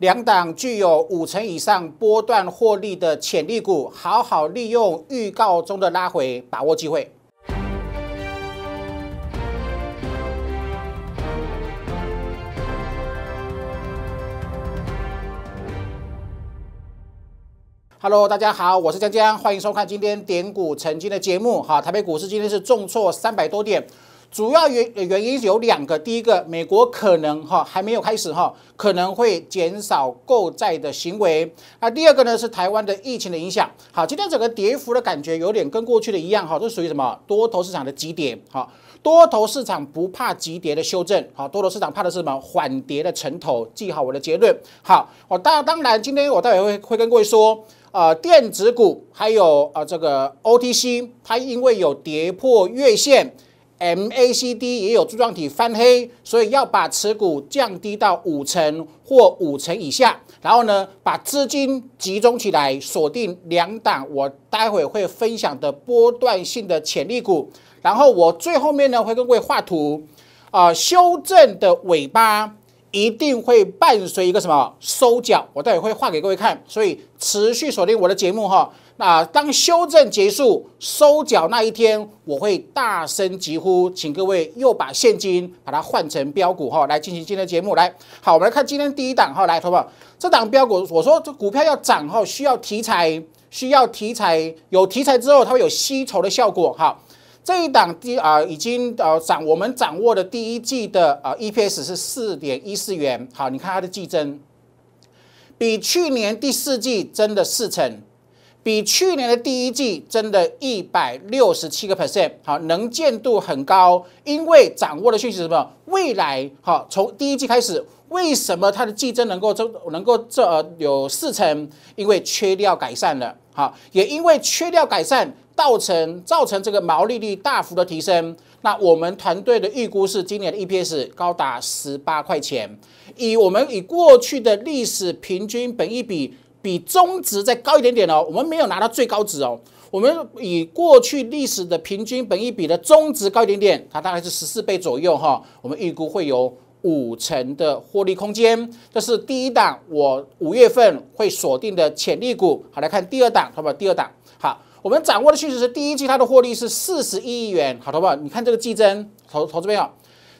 两档具有五成以上波段获利的潜力股，好好利用预告中的拉回，把握机会。Hello，大家好，我是江江，欢迎收看今天点股成金的节目。哈，台北股市今天是重挫三百多点。主要原原因有两个，第一个，美国可能哈还没有开始哈，可能会减少购债的行为；那第二个呢是台湾的疫情的影响。好，今天整个跌幅的感觉有点跟过去的一样哈，都属于什么多头市场的急跌。好，多头市场不怕急跌的修正，好，多头市场怕的是什么缓跌的城头。记好我的结论。好，我当当然，今天我待会会会跟各位说，呃，电子股还有呃这个 OTC，它因为有跌破月线。MACD 也有柱状体翻黑，所以要把持股降低到五成或五成以下，然后呢，把资金集中起来，锁定两档。我待会会分享的波段性的潜力股，然后我最后面呢会跟各位画图，啊，修正的尾巴一定会伴随一个什么收脚，我待会会画给各位看。所以持续锁定我的节目哈。那当修正结束收缴那一天，我会大声疾呼，请各位又把现金把它换成标股哈，来进行今天的节目。来，好，我们来看今天第一档哈，来，投保这档标股，我说这股票要涨哈，需要题材，需要题材，有题材之后它会有吸筹的效果哈。这一档第啊已经呃掌我们掌握的第一季的呃 EPS 是四点一四元，好，你看它的季增比去年第四季增的四成。比去年的第一季增的一百六十七个 percent，好，能见度很高，因为掌握的讯息是什么？未来好，从第一季开始，为什么它的季增能够增，能够这有四成？因为缺料改善了，好，也因为缺料改善造成造成这个毛利率大幅的提升。那我们团队的预估是今年的 EPS 高达十八块钱，以我们以过去的历史平均本一比。比中值再高一点点哦，我们没有拿到最高值哦，我们以过去历史的平均本益比的中值高一点点，它大概是十四倍左右哈，我们预估会有五成的获利空间。这是第一档，我五月份会锁定的潜力股。好，来看第二档，好不好？第二档，好，我们掌握的趋势是第一季它的获利是四十一亿元。好，不好？你看这个季增，投投资朋友，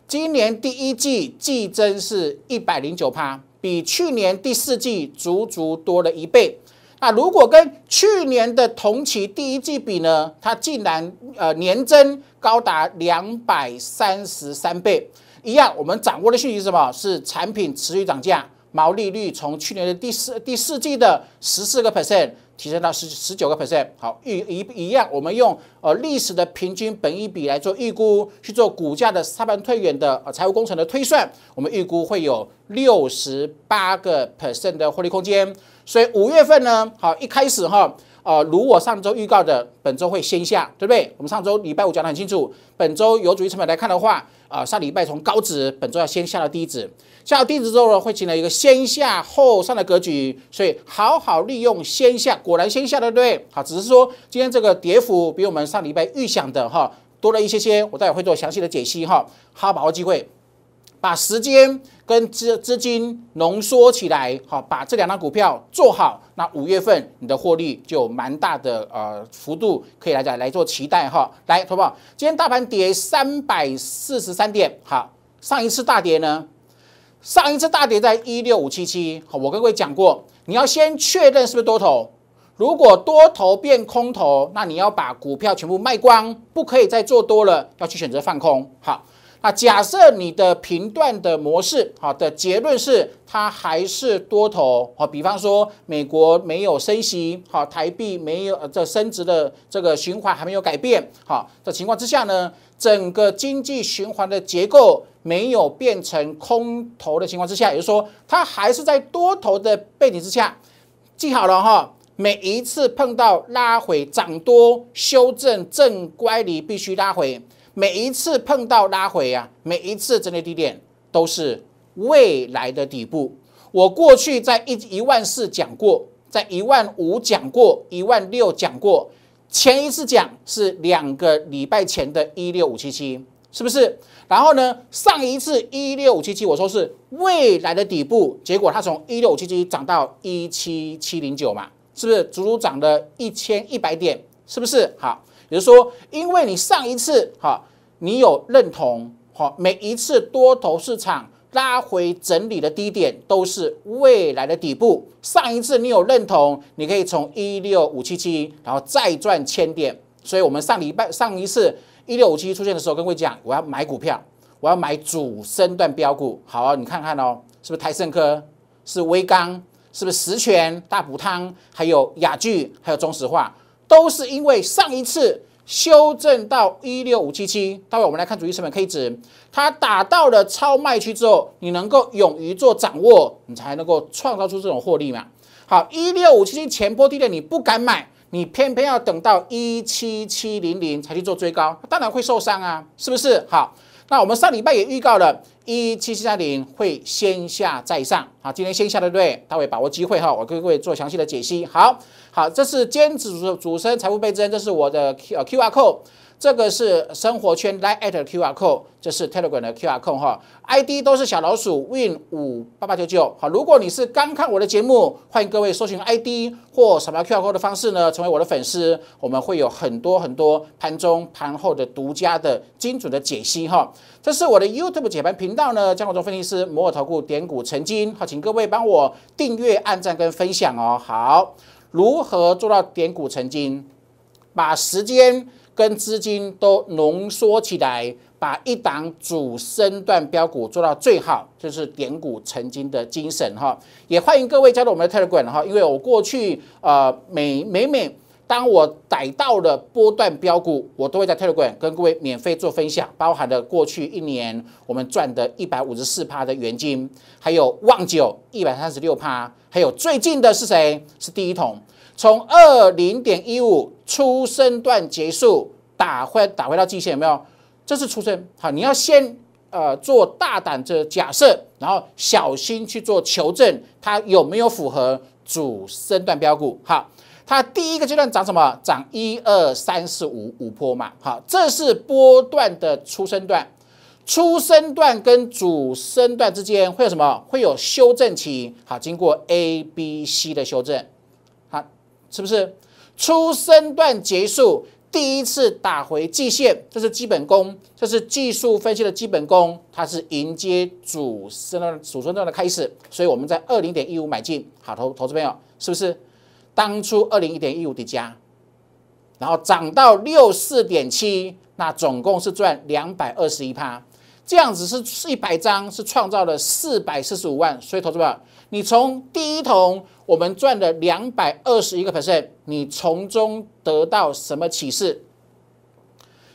今年第一季季增是一百零九趴。比去年第四季足足多了一倍。那如果跟去年的同期第一季比呢？它竟然呃年增高达两百三十三倍。一样，我们掌握的讯息是什么？是产品持续涨价，毛利率从去年的第四第四季的十四个 percent。提升到十十九个 percent，好，一一一样，我们用呃历史的平均本益比来做预估，去做股价的差盘推远的呃财务工程的推算，我们预估会有六十八个 percent 的获利空间。所以五月份呢，好一开始哈。呃，如我上周预告的，本周会先下，对不对？我们上周礼拜五讲的清楚，本周由主力成本来看的话，啊，上礼拜从高指，本周要先下到低指，下到低指之后呢，会形成一个先下后上的格局，所以好好利用先下，果然先下，对不对？好，只是说今天这个跌幅比我们上礼拜预想的哈多了一些些，我待会会做详细的解析哈，好，把握机会。把时间跟资资金浓缩起来，好，把这两张股票做好，那五月份你的获利就蛮大的，呃，幅度可以来讲来做期待哈，来投不今天大盘跌三百四十三点，好，上一次大跌呢？上一次大跌在一六五七七，好，我跟各位讲过，你要先确认是不是多头，如果多头变空头，那你要把股票全部卖光，不可以再做多了，要去选择放空，好。啊，假设你的频段的模式，好的结论是它还是多头，好，比方说美国没有升息，好，台币没有这升值的这个循环还没有改变，好，的情况之下呢，整个经济循环的结构没有变成空头的情况之下，也就是说它还是在多头的背景之下，记好了哈，每一次碰到拉回涨多修正正乖离必须拉回。每一次碰到拉回啊，每一次整理低点都是未来的底部。我过去在一一万四讲过，在一万五讲过，一万六讲过，前一次讲是两个礼拜前的一六五七七，是不是？然后呢，上一次一六五七七我说是未来的底部，结果它从一六五七七涨到一七七零九嘛，是不是足足涨了一千一百点？是不是好？比如说，因为你上一次好，你有认同好，每一次多头市场拉回整理的低点都是未来的底部。上一次你有认同，你可以从一六五七七，然后再赚千点。所以我们上礼拜上一次一六五七出现的时候，跟会讲我要买股票，我要买主升段标股。好啊，你看看哦，是不是台盛科？是微钢？是不是实权大补汤？还有雅聚，还有中石化？都是因为上一次修正到一六五七七，待会我们来看主力成本 K 值，它打到了超卖区之后，你能够勇于做掌握，你才能够创造出这种获利嘛？好，一六五七七前波低点你不敢买，你偏偏要等到一七七零零才去做追高，当然会受伤啊，是不是？好，那我们上礼拜也预告了。一七七三零会先下再上，好，今天先下的对，他会把握机会哈，我各位做详细的解析。好，好，这是兼职主主升财富倍增，这是我的 Q QR code。这个是生活圈 line at QR code，这是 Telegram 的 QR code 哈，ID 都是小老鼠 Win 五八八九九。好，如果你是刚看我的节目，欢迎各位搜寻 ID 或扫描 QR code 的方式呢，成为我的粉丝，我们会有很多很多盘中盘后的独家的精准的解析哈。这是我的 YouTube 解盘频道呢，江湖做分析师摩尔投顾点股成金。好，请各位帮我订阅、按赞跟分享哦。好，如何做到点股成金？把时间跟资金都浓缩起来，把一档主升段标股做到最好，就是点股成金的精神哈。也欢迎各位加入我们的 Telegram 哈，因为我过去呃，每每每当我逮到了波段标股，我都会在 Telegram 跟各位免费做分享，包含了过去一年我们赚的一百五十四趴的元金，还有旺九一百三十六趴，还有最近的是谁？是第一桶。从二零点一五出生段结束，打回打回到季线有没有？这是出生。好，你要先呃做大胆的假设，然后小心去做求证，它有没有符合主身段标股？好，它第一个阶段涨什么？涨一二三四五五波嘛。好，这是波段的出生段。出生段跟主生段之间会有什么？会有修正期。好，经过 A、B、C 的修正。是不是初升段结束，第一次打回季线，这是基本功，这是技术分析的基本功，它是迎接主升段、主升段的开始。所以我们在二零点一五买进，好投投资朋友，是不是当初二零一点一五的加，然后涨到六四点七，那总共是赚两百二十一趴，这样子是是一百张，是创造了四百四十五万。所以投资朋友，你从第一桶。我们赚了两百二十一个 percent，你从中得到什么启示？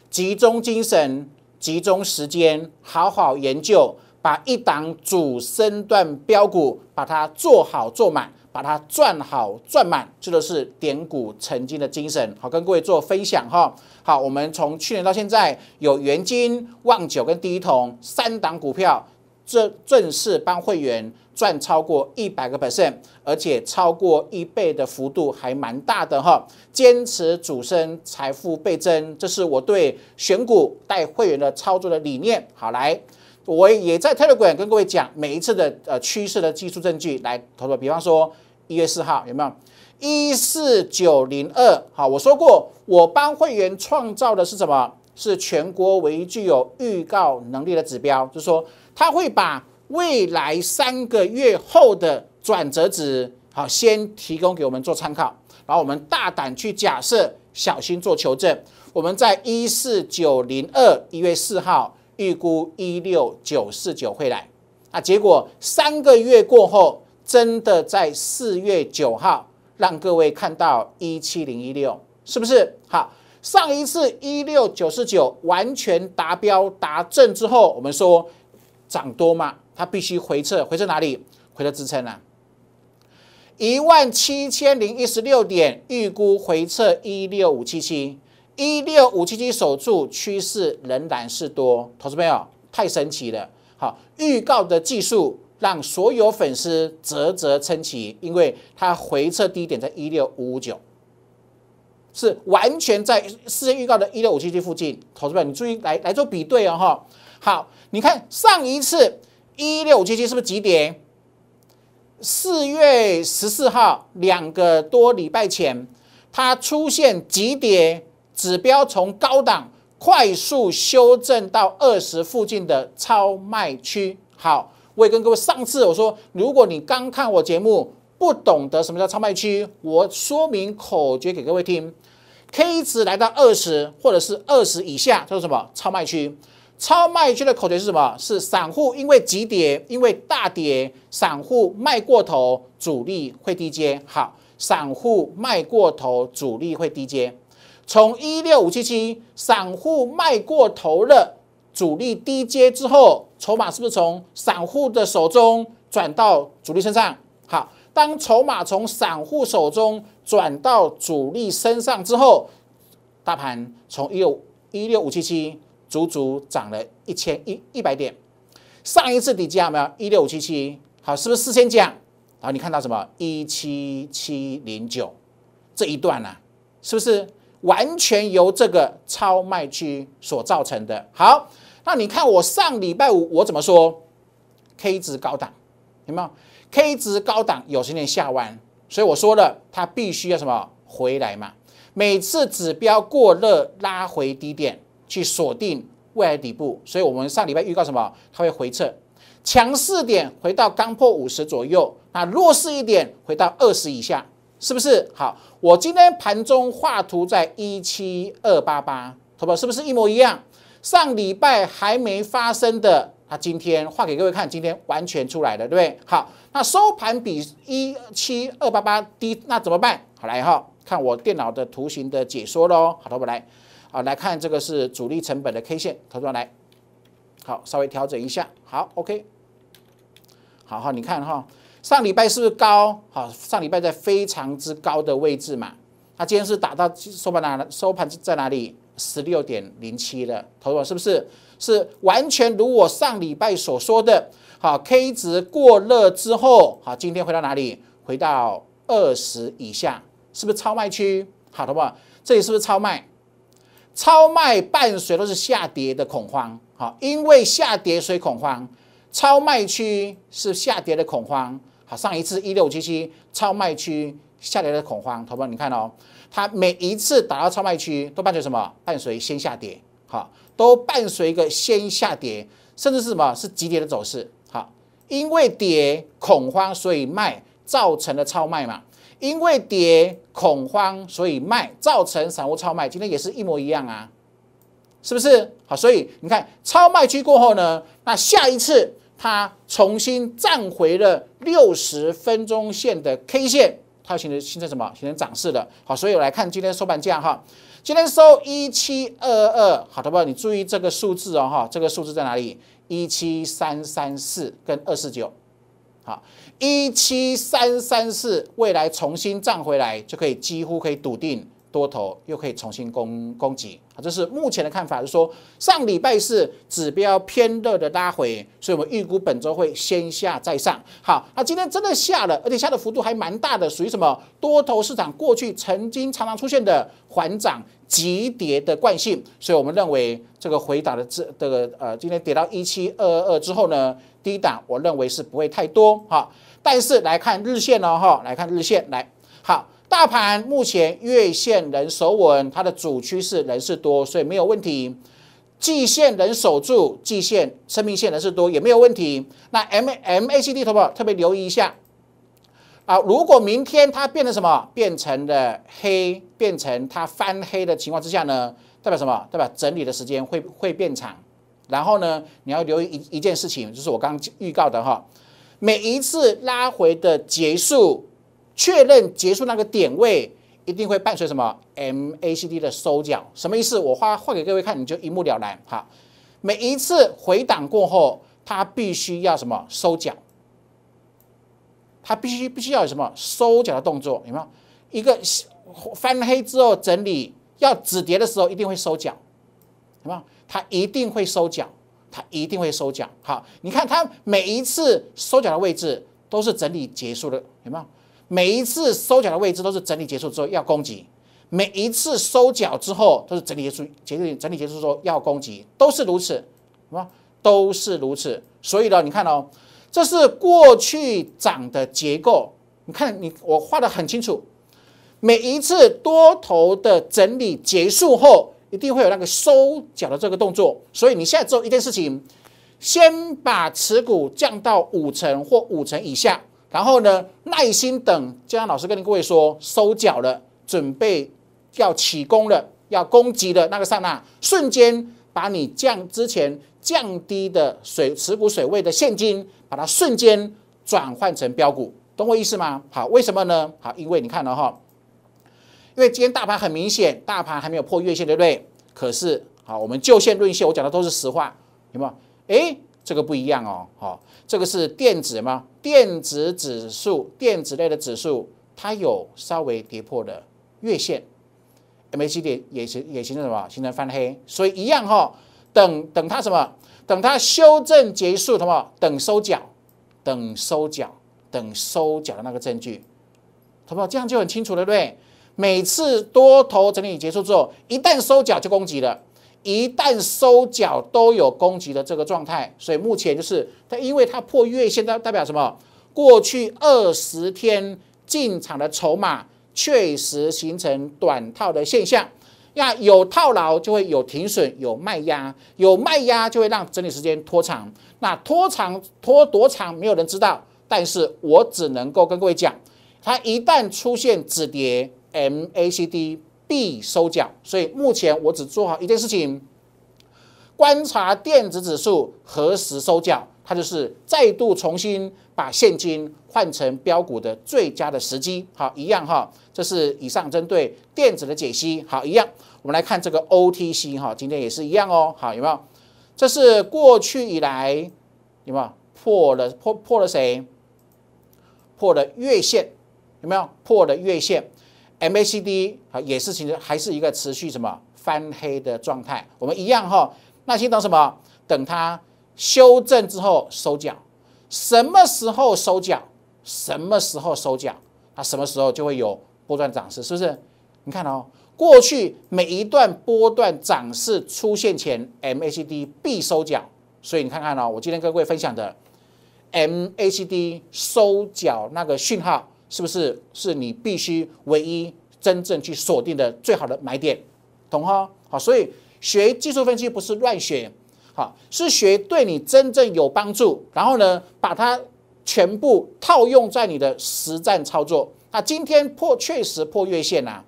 集中精神，集中时间，好好研究，把一档主升段标股把它做好做满，把它赚好赚满，这就是点股成金的精神。好，跟各位做分享哈。好，我们从去年到现在有元金、望九跟第一桶三档股票，正正式帮会员。赚超过一百个 percent，而且超过一倍的幅度还蛮大的哈。坚持主升，财富倍增，这是我对选股带会员的操作的理念。好，来，我也在 Telegram 跟各位讲每一次的呃趋势的技术证据来投作。比方说一月四号有没有一四九零二？好，我说过，我帮会员创造的是什么？是全国唯一具有预告能力的指标，就是说他会把。未来三个月后的转折值，好，先提供给我们做参考，然后我们大胆去假设，小心做求证。我们在一四九零二一月四号预估一六九四九会来，啊，结果三个月过后，真的在四月九号让各位看到一七零一六，是不是？好，上一次一六九四九完全达标达正之后，我们说涨多吗？它必须回撤，回撤哪里？回撤支撑啊，一万七千零一十六点，预估回撤一六五七七，一六五七七守住趋势仍然是多。投资朋友，太神奇了！好，预告的技术让所有粉丝啧啧称奇，因为它回撤低点在一六五五九，是完全在事先预告的一六五七七附近。投资朋友，你注意来来做比对哦，哈。好，你看上一次。一六七七是不是几点？四月十四号两个多礼拜前，它出现急点，指标从高档快速修正到二十附近的超卖区。好，我也跟各位上次我说，如果你刚看我节目，不懂得什么叫超卖区，我说明口诀给各位听。K 值来到二十或者是二十以下，叫做什么超卖区？超卖区的口诀是什么？是散户因为急跌，因为大跌，散户卖过头，主力会低接。好，散户卖过头，主力会低接。从一六五七七，散户卖过头了，主力低接之后，筹码是不是从散户的手中转到主力身上？好，当筹码从散户手中转到主力身上之后，大盘从一六一六五七七。足足涨了一千一一百点，上一次底价有没有一六五七七？好，是不是四千家？好，你看到什么一七七零九这一段呢？是不是完全由这个超卖区所造成的？好，那你看我上礼拜五我怎么说？K 值高档有没有？K 值高档有些点下弯，所以我说了，它必须要什么回来嘛？每次指标过热拉回低点。去锁定未来底部，所以我们上礼拜预告什么？它会回撤，强势点回到刚破五十左右，那弱势一点回到二十以下，是不是？好，我今天盘中画图在一七二八八，好不好？是不是一模一样？上礼拜还没发生的，那今天画给各位看，今天完全出来了，对不对？好，那收盘比一七二八八低，那怎么办？好来哈，看我电脑的图形的解说喽。好，来。啊，来看这个是主力成本的 K 线，投出来。好，稍微调整一下。好，OK。好好，你看哈，上礼拜是不是高？好，上礼拜在非常之高的位置嘛。它今天是打到收盘哪？收盘是在哪里？十六点零七的，投出是不是？是完全如我上礼拜所说的。好，K 值过热之后，好，今天回到哪里？回到二十以下，是不是超卖区？好的吧，这里是不是超卖？超卖伴随都是下跌的恐慌，好，因为下跌所以恐慌，超卖区是下跌的恐慌，好，上一次一六七七超卖区下跌的恐慌，朋胞你看哦，它每一次打到超卖区都伴随什么？伴随先下跌，好，都伴随一个先下跌，甚至是什么？是急跌的走势，好，因为跌恐慌所以卖，造成了超卖嘛。因为跌恐慌，所以卖，造成散户超卖，今天也是一模一样啊，是不是？好，所以你看超卖区过后呢，那下一次它重新站回了六十分钟线的 K 线，它形成形成什么？形成涨势了。好，所以我来看今天收盘价哈，今天收一七二二，好的不？你注意这个数字哦哈，这个数字在哪里？一七三三四跟二四九，好。一七三三四，未来重新站回来，就可以几乎可以笃定。多头又可以重新攻攻击啊，这是目前的看法，是说上礼拜是指标偏热的拉回，所以我们预估本周会先下再上。好，它今天真的下了，而且下的幅度还蛮大的，属于什么多头市场过去曾经常常出现的缓涨急跌的惯性，所以我们认为这个回档的这这个呃，今天跌到一七二二之后呢，低档我认为是不会太多哈，但是来看日线哦哈，来看日线来好。大盘目前月线能守稳，它的主趋势人是多，所以没有问题。季线能守住，季线生命线人是多，也没有问题。那 M M A C D 投胞特别留意一下啊！如果明天它变成什么，变成了黑，变成它翻黑的情况之下呢，代表什么？代表整理的时间会会变长。然后呢，你要留意一一件事情，就是我刚刚预告的哈，每一次拉回的结束。确认结束那个点位一定会伴随什么 MACD 的收脚？什么意思？我画画给各位看，你就一目了然。好，每一次回档过后，它必须要什么收脚？它必须必须要有什么收脚的动作？有没有？一个翻黑之后整理要止跌的时候，一定会收脚，有没有？它一定会收脚，它一定会收脚。好，你看它每一次收脚的位置都是整理结束的，有没有？每一次收脚的位置都是整理结束之后要攻击，每一次收脚之后都是整理结束，结束整理结束之后要攻击，都是如此，什么都是如此。所以呢，你看哦，这是过去涨的结构。你看，你我画的很清楚，每一次多头的整理结束后，一定会有那个收脚的这个动作。所以你现在做一件事情，先把持股降到五成或五成以下。然后呢，耐心等，就像老师跟各位说，收脚了，准备要起攻了，要攻击了。那个刹那，瞬间把你降之前降低的水持股水位的现金，把它瞬间转换成标股，懂我意思吗？好，为什么呢？好，因为你看了哈，因为今天大盘很明显，大盘还没有破月线，对不对？可是好，我们就线论线，我讲的都是实话，没有？哎，这个不一样哦，好，这个是电子吗？电子指数、电子类的指数，它有稍微跌破的月线，MACD 也形也形成什么？形成翻黑，所以一样哈，等等它什么？等它修正结束，什么？等收脚，等收脚，等收脚的那个证据，好不好？这样就很清楚了，对不对？每次多头整理结束之后，一旦收脚就攻击了。一旦收脚都有攻击的这个状态，所以目前就是它，因为它破月线，它代表什么？过去二十天进场的筹码确实形成短套的现象。那有套牢就会有停损，有卖压，有卖压就会让整理时间拖长。那拖长拖多长，没有人知道。但是我只能够跟各位讲，它一旦出现止跌，M A C D。必收缴。所以目前我只做好一件事情，观察电子指数何时收缴，它就是再度重新把现金换成标股的最佳的时机。好，一样哈，这是以上针对电子的解析。好，一样，我们来看这个 OTC 哈，今天也是一样哦。好，有没有？这是过去以来有没有破了破破了谁？破了月线，有没有破了月线？MACD 也是其实还是一个持续什么翻黑的状态，我们一样哈。那先等什么？等它修正之后收脚。什么时候收脚？什么时候收脚？它什么时候就会有波段涨势，是不是？你看哦，过去每一段波段涨势出现前，MACD 必收脚。所以你看看哦，我今天跟各位分享的 MACD 收脚那个讯号。是不是是你必须唯一真正去锁定的最好的买点，懂哈？好，所以学技术分析不是乱学，好是学对你真正有帮助，然后呢，把它全部套用在你的实战操作。那今天破确实破月线呐，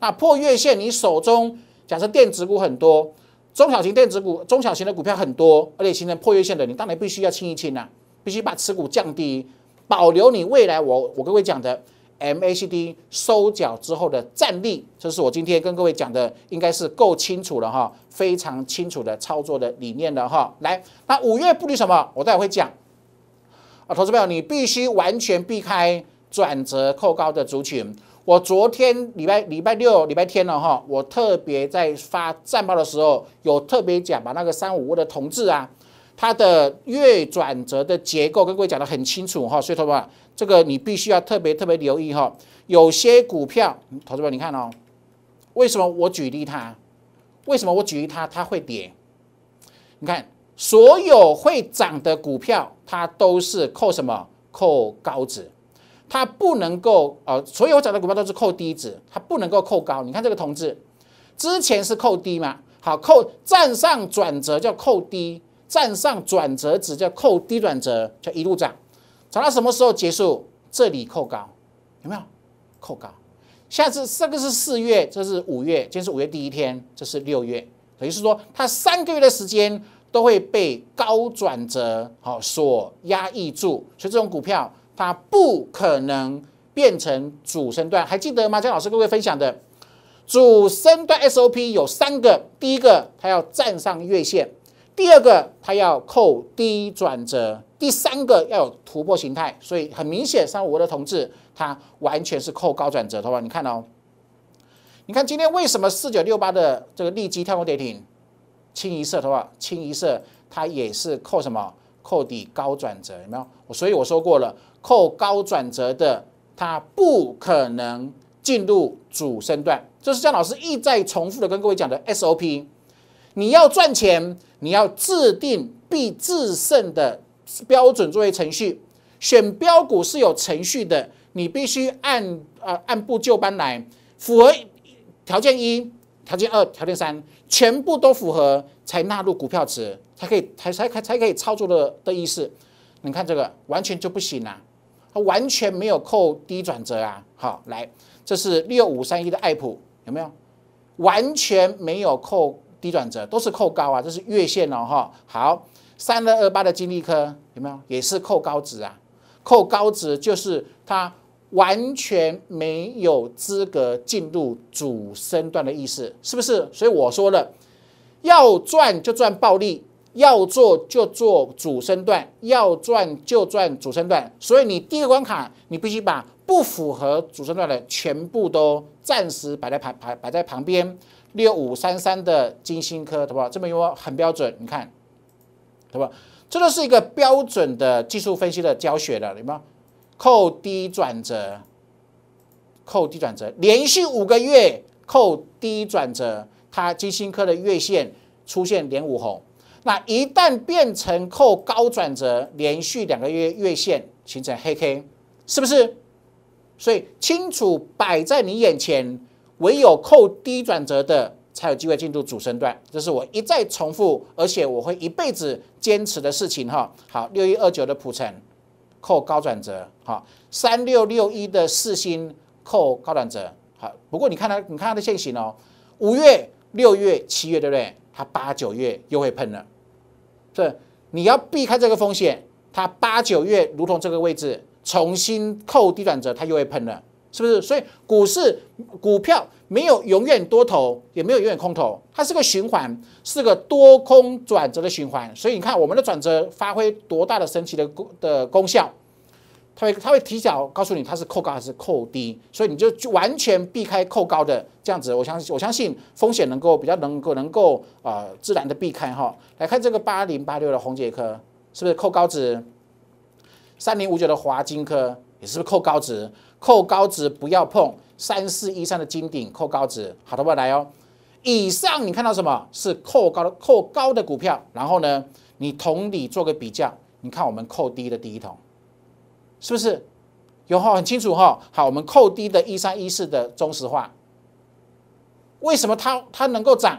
那破月线你手中假设电子股很多，中小型电子股、中小型的股票很多，而且形成破月线的，你当然必须要清一清呐，必须把持股降低。保留你未来我我各位讲的 MACD 收缴之后的战力，这是我今天跟各位讲的，应该是够清楚了哈，非常清楚的操作的理念了哈。来，那五月布局什么？我待会会讲。啊，投资朋友，你必须完全避开转折扣高的族群。我昨天礼拜礼拜六礼拜天了哈，我特别在发战报的时候有特别讲，把那个三五窝的同志啊。它的月转折的结构跟各位讲的很清楚哈，所以同志们，这个你必须要特别特别留意哈。有些股票，同志们，你看哦，为什么我举例它？为什么我举例它？它会跌？你看，所有会涨的股票，它都是扣什么？扣高值，它不能够呃，所有涨的股票都是扣低值，它不能够扣高。你看这个同志之前是扣低嘛？好，扣站上转折叫扣低。站上转折指叫扣低转折，叫一路涨，涨到什么时候结束？这里扣高，有没有扣高？下次这个是四月，这是五月，今天是五月第一天，这是六月，等就是说它三个月的时间都会被高转折好所压抑住，所以这种股票它不可能变成主升段，还记得吗？姜老师各位分享的主升段 SOP 有三个，第一个它要站上月线。第二个，它要扣低转折；第三个，要有突破形态。所以很明显，三五的同志，它完全是扣高转折，的吧？你看哦，你看今天为什么四九六八的这个利基跳空跌停，清一色，的话，清一色，它也是扣什么？扣底高转折，有没有？所以我说过了，扣高转折的，它不可能进入主升段。这是江老师一再重复的跟各位讲的 SOP。你要赚钱，你要制定必制胜的标准作业程序。选标股是有程序的，你必须按呃按部就班来，符合条件一、条件二、条件三，全部都符合才纳入股票池，才可以才才才才可以操作的的意思。你看这个完全就不行啊，它完全没有扣低转折啊。好，来，这是六五三一的爱普有没有？完全没有扣。低转折都是扣高啊，这是月线哦哈。好，三二二八的经力科有没有？也是扣高值啊，扣高值就是它完全没有资格进入主升段的意思，是不是？所以我说了，要赚就赚暴利，要做就做主升段，要赚就赚主升段。所以你第一个关卡，你必须把不符合主升段的全部都暂时摆在旁，摆摆在旁边。六五三三的金星科，对吧？这么一波很标准，你看，对吧？这都是一个标准的技术分析的教学的，你们扣低转折，扣低转折，连续五个月扣低转折，它金星科的月线出现连五红，那一旦变成扣高转折，连续两个月月线形成黑 K，是不是？所以清楚摆在你眼前。唯有扣低转折的才有机会进入主升段，这是我一再重复，而且我会一辈子坚持的事情哈。好，六一二九的普成扣高转折，好，三六六一的四星扣高转折，好。不过你看它，你看它的现形哦，五月、六月、七月，对不对？它八九月又会喷了，是你要避开这个风险。它八九月如同这个位置重新扣低转折，它又会喷了。是不是？所以股市股票没有永远多头，也没有永远空头，它是个循环，是个多空转折的循环。所以你看我们的转折发挥多大的神奇的功的功效，它会它会提早告诉你它是扣高还是扣低，所以你就完全避开扣高的这样子。我相信我相信风险能够比较能够能够啊自然的避开哈。来看这个八零八六的红杰科，是不是扣高值？三零五九的华金科，也是不是扣高值？扣高值不要碰三四一三的金顶扣高值，好的不？来哦，以上你看到什么是扣高的扣高的股票？然后呢，你同理做个比较，你看我们扣低的第一桶是不是有号很清楚哈？好，我们扣低的一三一四的中石化，为什么它它能够涨？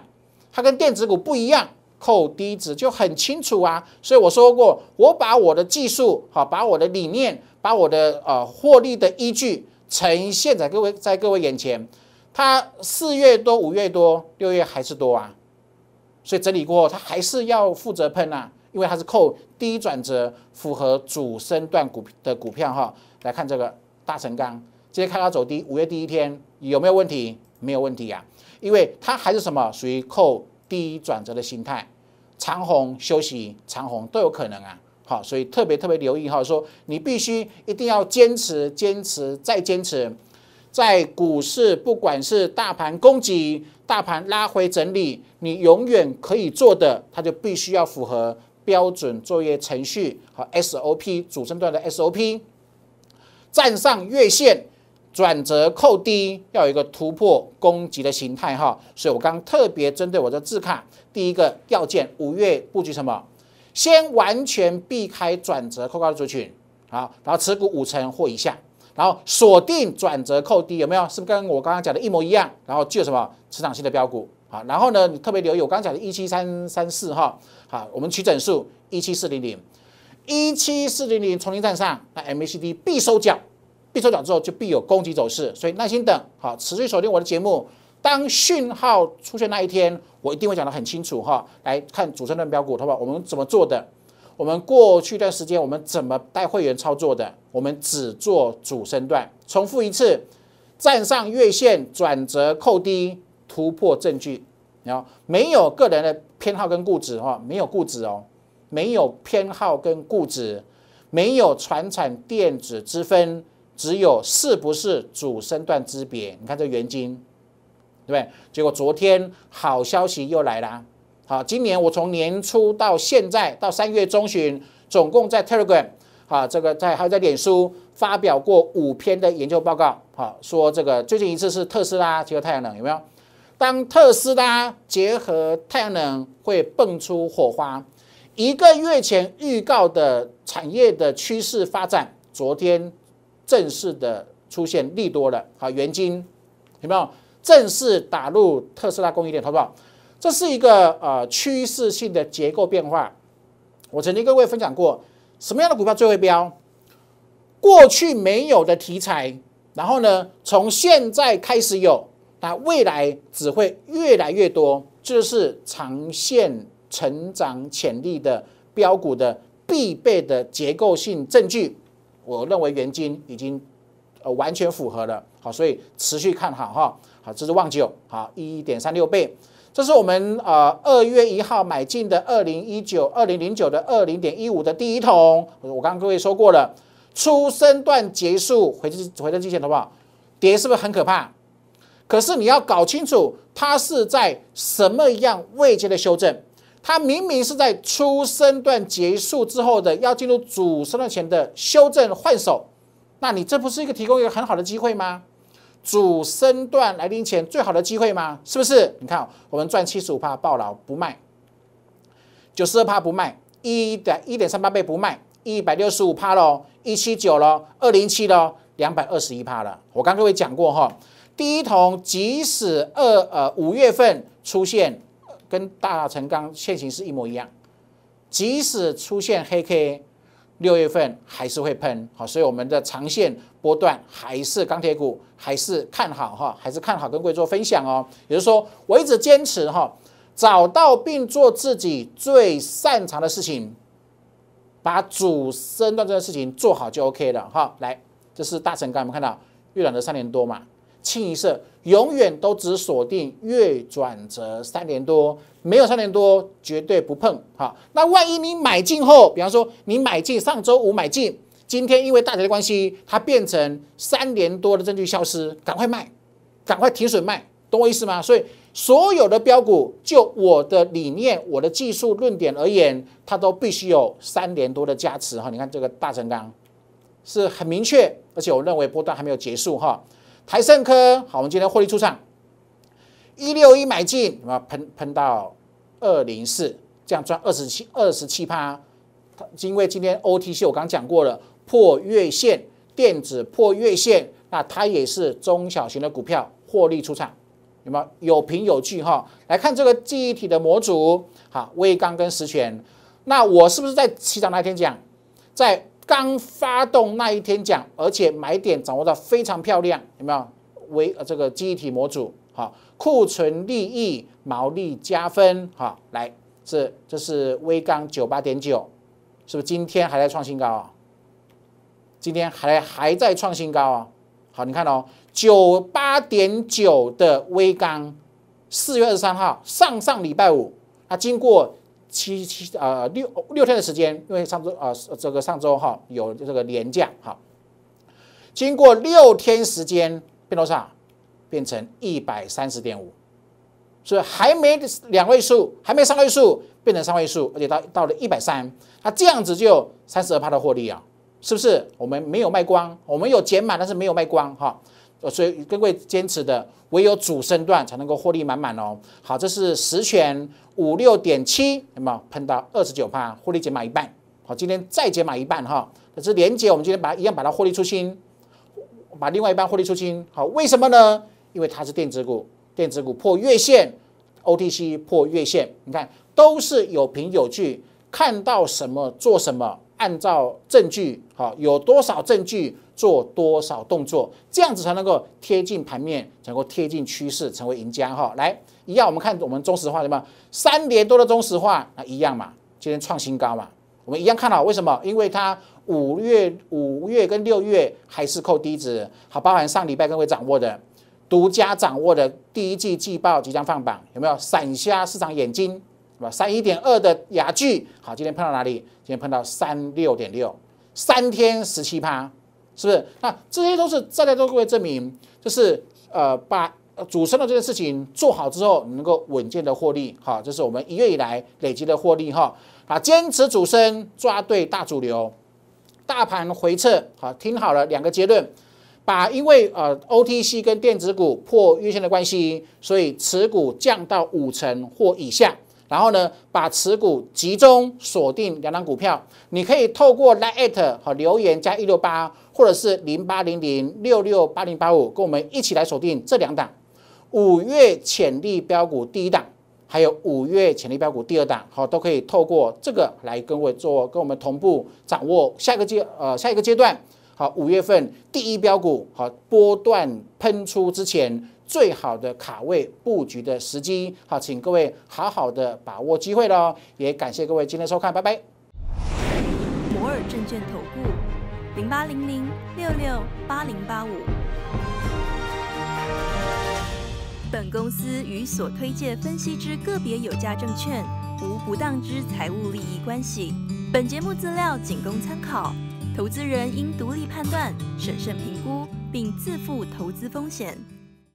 它跟电子股不一样，扣低值就很清楚啊。所以我说过，我把我的技术好，把我的理念。把我的呃获利的依据呈现在各位在各位眼前，它四月多，五月多，六月还是多啊，所以整理过后它还是要负责喷啊，因为它是扣第一转折符合主升段股的股票哈。来看这个大成钢，直接开高走低，五月第一天有没有问题？没有问题啊，因为它还是什么属于扣第一转折的形态，长红休息长红都有可能啊。好，所以特别特别留意哈，说你必须一定要坚持、坚持再坚持，在股市不管是大盘攻击、大盘拉回整理，你永远可以做的，它就必须要符合标准作业程序和 SOP 主升段的 SOP，站上月线转折扣低，要有一个突破攻击的形态哈。所以我刚特别针对我的字卡，第一个要件，五月布局什么？先完全避开转折扣高的族群，好，然后持股五成或以下，然后锁定转折扣低，有没有？是不是跟我刚刚讲的一模一样？然后就什么成长性的标股，好，然后呢，你特别留意我刚刚讲的一七三三四哈，好，我们取整数一七四零零，一七四零零重零站上，那 MACD 必收脚，必收脚之后就必有攻击走势，所以耐心等，好，持续锁定我的节目，当讯号出现那一天。我一定会讲得很清楚哈，来看主升段标的不好？我们怎么做的？我们过去一段时间我们怎么带会员操作的？我们只做主升段，重复一次，站上月线转折，扣低突破证据。然后没有个人的偏好跟固执哈，没有固执哦，没有偏好跟固执，没有传产电子之分，只有是不是主升段之别。你看这原金对，结果昨天好消息又来了。好，今年我从年初到现在到三月中旬，总共在 Telegram，好，这个在还有在脸书发表过五篇的研究报告。好，说这个最近一次是特斯拉结合太阳能，有没有？当特斯拉结合太阳能会蹦出火花。一个月前预告的产业的趋势发展，昨天正式的出现利多了。好，原金有没有？正式打入特斯拉供应链，好不好？这是一个呃趋势性的结构变化。我曾经跟各位分享过，什么样的股票最会标？过去没有的题材，然后呢，从现在开始有，那未来只会越来越多，这是长线成长潜力的标股的必备的结构性证据。我认为元金已经呃完全符合了，好，所以持续看好哈。这是旺九，好一点三六倍。这是我们呃二月一号买进的二零一九二零零九的二零点一五的第一桶。我刚刚各位说过了，出生段结束回回身之前好不好？跌是不是很可怕？可是你要搞清楚，它是在什么样位阶的修正？它明明是在出生段结束之后的，要进入主升段前的修正换手，那你这不是一个提供一个很好的机会吗？主升段来临前最好的机会吗？是不是？你看，我们赚七十五帕，爆牢不卖；九十二帕不卖，一点一点三八倍不卖，一百六十五帕喽，一七九喽，二零七喽，两百二十一帕了。我刚刚位讲过哈，第一桶即使二呃五月份出现，跟大成钢现形是一模一样，即使出现黑 K，六月份还是会喷。好，所以我们的长线。波段还是钢铁股，还是看好哈，还是看好跟贵做分享哦。也就是说，我一直坚持哈，找到并做自己最擅长的事情，把主升段这件事情做好就 OK 了哈。来，这是大成刚我们看到月转折三年多嘛，清一色，永远都只锁定月转折三年多，没有三年多绝对不碰。哈。那万一你买进后，比方说你买进上周五买进。今天因为大跌的关系，它变成三年多的证据消失，赶快卖，赶快停损卖，懂我意思吗？所以所有的标股，就我的理念、我的技术论点而言，它都必须有三年多的加持哈。你看这个大成钢是很明确，而且我认为波段还没有结束哈。台盛科，好，我们今天获利出场，一六一买进，啊，喷喷到二零四，这样赚二十七二十七趴。因为今天 OTC 我刚讲过了。破月线，电子破月线，那它也是中小型的股票获利出场，有没有有凭有据哈？来看这个记忆体的模组，哈，微刚跟实权，那我是不是在起涨那天讲，在刚发动那一天讲，而且买点掌握的非常漂亮，有没有？微这个记忆体模组，好，库存利益毛利加分，好，来，这这是微刚九八点九，是不是今天还在创新高啊？今天还还在创新高哦。好，你看哦，九八点九的微钢，四月二十三号上上礼拜五，它经过七七呃六六天的时间，因为上周呃这个上周哈有这个连价哈，经过六天时间变多少？变成一百三十点五，所以还没两位数，还没三位数，变成三位数，而且到到了一百三，它这样子就三十二趴的获利啊！是不是我们没有卖光，我们有减码，但是没有卖光哈，呃，所以各位坚持的唯有主升段才能够获利满满哦。好，这是十全五六点七那么碰喷到二十九趴，获利减码一半。好，今天再减码一半哈。可是连接，我们今天把它一样把它获利出清，把另外一半获利出清。好，为什么呢？因为它是电子股，电子股破月线，OTC 破月线，你看都是有凭有据，看到什么做什么。按照证据好，有多少证据做多少动作，这样子才能够贴近盘面，才能够贴近趋势，成为赢家哈。来，一样，我们看我们中石化什么？三年多的中石化啊，一样嘛，今天创新高嘛。我们一样看好，为什么？因为它五月五月跟六月还是扣低值，好，包含上礼拜各位掌握的独家掌握的第一季季报即将放榜，有没有闪瞎市场眼睛？三一点二的雅距，好，今天碰到哪里？今天碰到三六点六，三天十七趴，是不是？那这些都是在在都各位证明，就是呃把主升的这件事情做好之后，能够稳健的获利，好，这是我们一月以来累积的获利，哈，啊，坚持主升抓对大主流，大盘回撤，好，听好了，两个结论，把因为呃 OTC 跟电子股破月线的关系，所以持股降到五成或以下。然后呢，把持股集中锁定两档股票，你可以透过来 at 和留言加一六八，或者是零八零零六六八零八五，跟我们一起来锁定这两档五月潜力标股第一档，还有五月潜力标股第二档，好都可以透过这个来跟我做，跟我们同步掌握下一个阶呃下一个阶段，好五月份第一标股好波段喷出之前。最好的卡位布局的时机，好，请各位好好的把握机会喽！也感谢各位今天收看，拜拜。摩尔证券投顾，零八零零六六八零八五。本公司与所推介分析之个别有价证券无不当之财务利益关系。本节目资料仅供参考，投资人应独立判断、审慎评估，并自负投资风险。